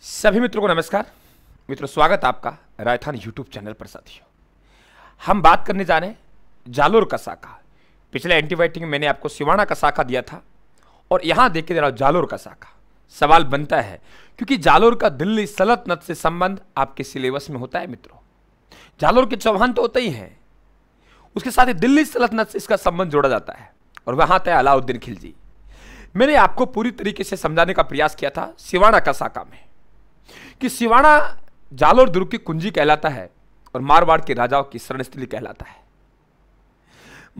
सभी मित्रों को नमस्कार मित्रों स्वागत आपका राजस्थान यूट्यूब चैनल पर साथियों हम बात करने जा रहे हैं जालोर का शाखा पिछले एंटीबायोटिक में मैंने आपको सिवाना का शाखा दिया था और देख के दे रहा हूं जालोर का शाखा सवाल बनता है क्योंकि जालोर का दिल्ली सलतनत से संबंध आपके सिलेबस में होता है मित्रों जालोर के चौहान तो होते ही हैं उसके साथ ही दिल्ली सलतनत से इसका संबंध जोड़ा जाता है और वहां आता अलाउद्दीन खिलजी मैंने आपको पूरी तरीके से समझाने का प्रयास किया था सिवाना का शाखा में कि सिवाना जालोर दुर्ग की कुंजी कहलाता है और मारवाड़ के राजाओं की शरणस्थली कहलाता है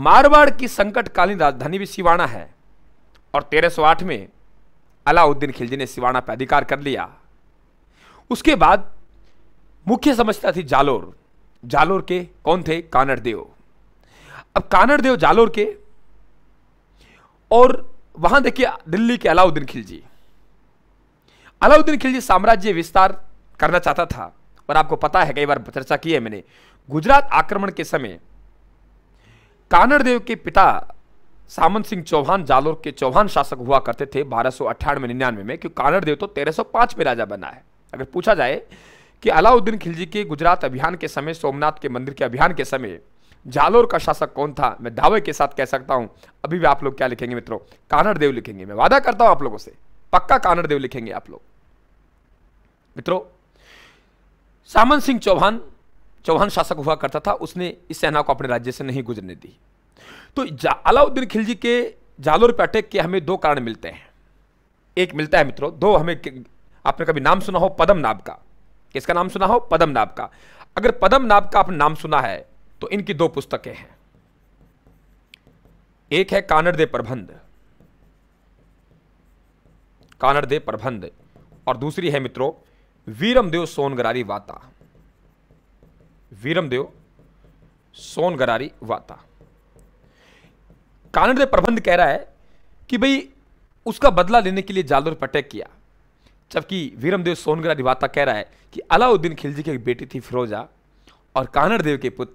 मारवाड़ की संकटकालीन राजधानी भी सिवाना है और 1308 में अलाउद्दीन खिलजी ने सिवाना पर अधिकार कर लिया उसके बाद मुख्य समस्या थी जालोर जालोर के कौन थे कानड़ देव अब कानड़ देव जालोर के और वहां देखिए दिल्ली के अलाउद्दीन खिलजी अलाउद्दीन खिलजी साम्राज्य विस्तार करना चाहता था और आपको पता है कई बार चर्चा की है मैंने गुजरात आक्रमण के समय कानड़देव के पिता सामन सिंह चौहान जालोर के चौहान शासक हुआ करते थे बारह सौ अट्ठानवे निन्यानवे में क्योंकि कानड़देव तो तेरह सौ पांच में राजा बना है अगर पूछा जाए कि अलाउद्दीन खिलजी के गुजरात अभियान के समय सोमनाथ के मंदिर के अभियान के समय जालोर का शासक कौन था मैं दावे के साथ कह सकता हूं अभी भी आप लोग क्या लिखेंगे मित्रों कानड़देव लिखेंगे मैं वादा करता हूं आप लोगों से पक्का कानड़देव लिखेंगे आप लोग मित्रों सामन सिंह चौहान चौहान शासक हुआ करता था उसने इस सेना को अपने राज्य से नहीं गुजरने दी तो अलाउद्दीन खिलजी के जालोर पैटेक के हमें दो कारण मिलते हैं एक मिलता है मित्रों दो हमें आपने कभी नाम सुना हो पदम नाब का किसका नाम सुना हो पदम नाब का अगर पदम नाभ का आपने नाम सुना है तो इनकी दो पुस्तकें हैं एक है कानड़ दे प्रबंध कानड़ दे प्रबंध और दूसरी है मित्रों वीरमदेव सोनगरारी वाता वीरमदेव सोनगरारी वाता कानड़ प्रबंध कह रहा है कि भाई उसका बदला लेने के लिए जालोर पटेक किया जबकि वीरमदेव सोनगरा रिवाता कह रहा है कि अलाउद्दीन खिलजी की एक बेटी थी फिरोजा और कानड़ देव के पुत्र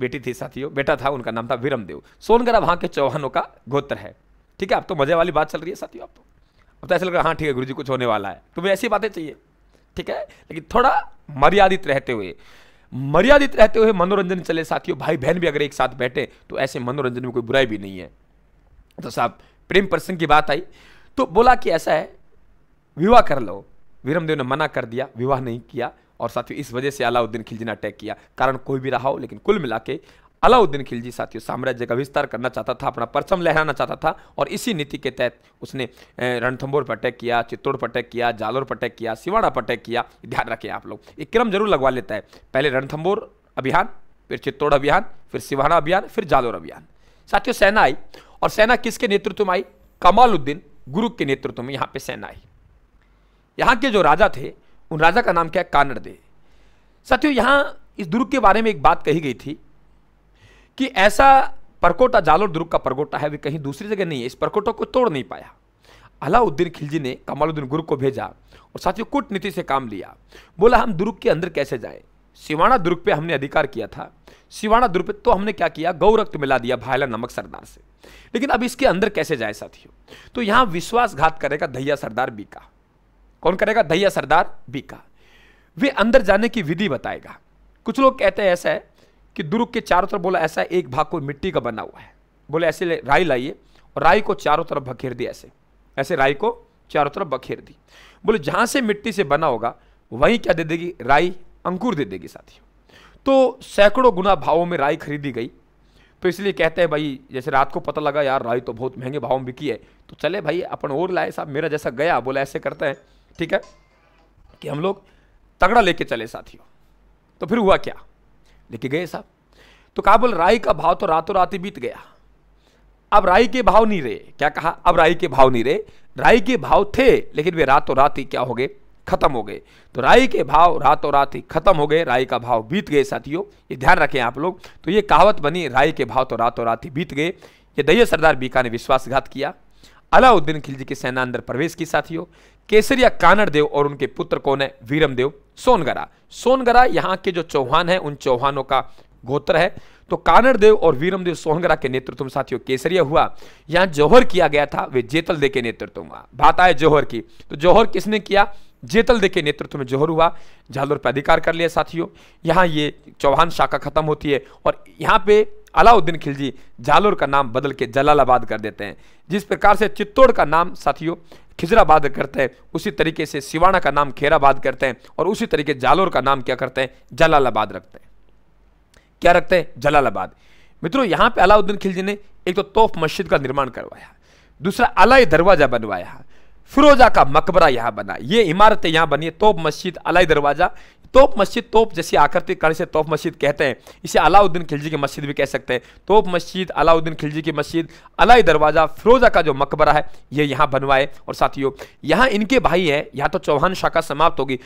बेटी थी साथियों बेटा था उनका नाम था वीरमदेव सोनगरा वहाँ के चौहानों का गोत्र है ठीक है अब तो मजे वाली बात चल रही है साथियों अब तो अब तो ऐसा लग रहा है हाँ ठीक है गुरु जी कुछ होने वाला है तुम्हें ऐसी बातें चाहिए ठीक है लेकिन थोड़ा मर्यादित रहते हुए मर्यादित रहते हुए मनोरंजन चले साथियों भाई बहन भी अगर एक साथ बैठे तो ऐसे मनोरंजन में कोई बुराई भी नहीं है तो साहब प्रेम प्रसंग की बात आई तो बोला कि ऐसा है विवाह कर लो वीरमदेव ने मना कर दिया विवाह नहीं किया और साथियों इस वजह से अलाउद्दीन खिलजी ने अटैक किया कारण कोई भी रहा हो लेकिन कुल मिला के अलाउद्दीन खिलजी साथियों साम्राज्य का विस्तार करना चाहता था अपना परचम लहराना चाहता था और इसी नीति के तहत उसने रणथंबोर पर अटैक किया चित्तौड़ पर अटैक किया जालोर पर अटैक किया सिवाड़ा पर अटैक किया ध्यान रखें आप लोग एक क्रम जरूर लगवा लेता है पहले रणथंबोर अभियान फिर चित्तौड़ अभियान फिर सिवाना अभियान फिर जालोर अभियान साथियों सेना आई और सेना किसके नेतृत्व में आई कमालुद्दीन गुरु के नेतृत्व में यहाँ पे सेना आई यहाँ के जो राजा थे उन राजा का नाम क्या है कानड़ दे साथियों यहाँ इस दुर्ग के बारे में एक बात कही गई थी कि ऐसा परकोटा जालोर दुर्ग का परकोटा है वे कहीं दूसरी जगह नहीं है इस परकोटा को तोड़ नहीं पाया अलाउद्दीन खिलजी ने कमालुद्दीन गुरु को भेजा और साथियों कूटनीति से काम लिया बोला हम दुर्ग के अंदर कैसे जाएं सिवाना दुर्ग पे हमने अधिकार किया था सिवाना दुर्ग पे तो हमने क्या किया गौरक्त मिला दिया भायला नमक सरदार से लेकिन अब इसके अंदर कैसे जाए साथियों तो यहां विश्वासघात करेगा दहिया सरदार बीका कौन करेगा दहिया सरदार बीका वे अंदर जाने की विधि बताएगा कुछ लोग कहते हैं ऐसा है कि दुर्ग के चारों तरफ बोला ऐसा एक भाग को मिट्टी का बना हुआ है बोले ऐसे राई लाइए और राई को चारों तरफ बखेर दिया ऐसे ऐसे राई को चारों तरफ बखेर दी बोले जहां से मिट्टी से बना होगा वहीं क्या दे देगी राई अंकुर दे देगी साथियों तो सैकड़ों गुना भावों में राई खरीदी गई तो इसलिए कहते हैं भाई जैसे रात को पता लगा यार राई तो बहुत महंगे भाव में बिकी है तो चले भाई अपन और लाए साहब मेरा जैसा गया बोला ऐसे करते हैं ठीक है कि हम लोग तगड़ा लेके चले साथियों तो फिर हुआ क्या लेके गए साहब तो कहा बोल राई का भाव तो रातों रात ही बीत गया अब राई के भाव नहीं रहे क्या कहा अब राई के भाव नहीं रहे राई के भाव थे लेकिन वे रातों रात ही क्या हो गए खत्म हो गए तो राई के भाव रातों रात ही खत्म हो गए राई का भाव बीत गए साथियों ये ध्यान रखें आप लोग तो ये कहावत बनी राई के भाव तो रातों रात ही बीत गए ये दैय सरदार बीका ने विश्वासघात किया अलाउद्दीन खिलजी की सेना अंदर प्रवेश की साथियों केसरिया कानड़ देव और उनके पुत्र कौन है वीरमदेव सोनगरा सोनगरा यहाँ के जो चौहान है उन चौहानों का गोत्र है तो कानड़ देव और वीरमदेव सोनगरा के नेतृत्व में साथियों केसरिया हुआ यहाँ जौहर किया गया था वे जेतल दे के नेतृत्व में बात आए जौहर की तो जौहर किसने किया जेतल दे के नेतृत्व में जौहर हुआ झालोर पर अधिकार कर लिया साथियों यहाँ ये चौहान शाखा खत्म होती है और यहाँ पे अलाउद्दीन खिलजी जालोर का नाम बदल के जलालाबाद कर देते हैं जिस प्रकार से चित्तौड़ का नाम साथियों खिजराबाद करते हैं उसी तरीके से सिवाना का नाम खेराबाद करते हैं और उसी तरीके जालोर का नाम क्या करते हैं जलालाबाद रखते हैं क्या रखते हैं जलालाबाद मित्रों यहाँ पे अलाउद्दीन खिलजी ने एक तो तोफ मस्जिद का निर्माण करवाया दूसरा अलाई दरवाजा बनवाया फिरोजा का मकबरा यहाँ बना ये इमारतें यहाँ बनी है तोप मस्जिद अलाई दरवाजा तोप मस्जिद तोप जैसी आकृति कण से तोप मस्जिद कहते हैं इसे अलाउद्दीन खिलजी की मस्जिद भी कह सकते हैं तोप मस्जिद अलाउद्दीन खिलजी की मस्जिद अलाई दरवाज़ा फिरोज़ा का जो मकबरा है ये यहाँ बनवाए और साथियों यहाँ इनके भाई है यहाँ तो चौहान शाखा समाप्त होगी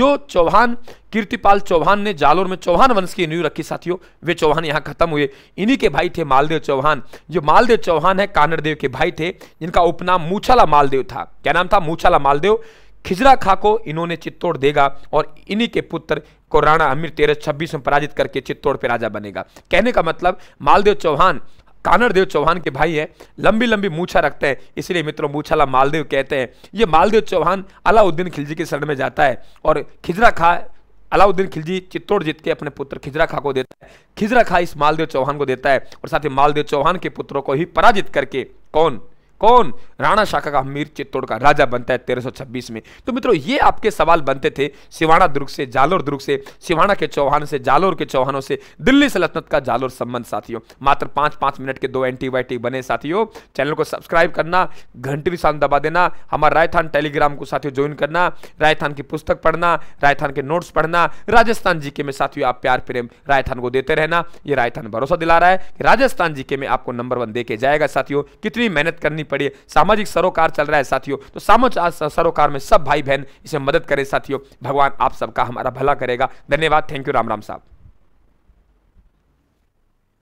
जो चौहान कीर्तिपाल चौहान ने जालोर में चौहान वंश की नींव रखी साथियों वे चौहान यहाँ खत्म हुए इन्हीं के भाई थे मालदेव चौहान जो मालदेव चौहान है कानड़देव के भाई थे जिनका उपनाम मूछाला मालदेव था क्या नाम था मूछाला मालदेव खिजरा खा को इन्होंने चित्तौड़ देगा और इन्हीं के पुत्र को राणा अमीर तेरह छब्बीस में पराजित करके चित्तौड़ पे राजा बनेगा कहने का मतलब मालदेव चौहान कानड़ देव चौहान के भाई है लंबी लंबी मूछा रखते हैं इसलिए मित्रों मूछाला मालदेव कहते हैं ये मालदेव चौहान अलाउद्दीन खिलजी के शरण में जाता है और खिजरा खा अलाउद्दीन खिलजी चित्तौड़ जीत के अपने पुत्र खिजरा खा को देता है खिजरा खा इस मालदेव चौहान को देता है और साथ ही मालदेव चौहान के पुत्रों को ही पराजित करके कौन कौन राणा शाखा का मीर चित्तौड़ का राजा बनता है 1326 में तो मित्रों ये आपके सवाल बनते थे सिवाना दुर्ग से जालोर दुर्ग से सिवाना के चौहान से जालोर के चौहानों से दिल्ली सल्तनत का जालोर संबंध साथियों मात्र पांच पांच मिनट के दो एंटीबायोटिक बने साथियों चैनल को सब्सक्राइब करना घंटी निशान दबा देना हमारा रायथान टेलीग्राम को साथियों ज्वाइन करना रायथान की पुस्तक पढ़ना रायथान के नोट्स पढ़ना राजस्थान जी के में साथियों आप प्यार प्रेम रायथान को देते रहना यह रायथान भरोसा दिला रहा है राजस्थान जी के में आपको नंबर वन दे जाएगा साथियों कितनी मेहनत करनी है सामाजिक सरोकार चल रहा है साथियों तो सामाजिक सरोकार में सब भाई बहन इसे मदद करें साथियों भगवान आप सबका हमारा भला करेगा धन्यवाद थैंक यू राम राम साहब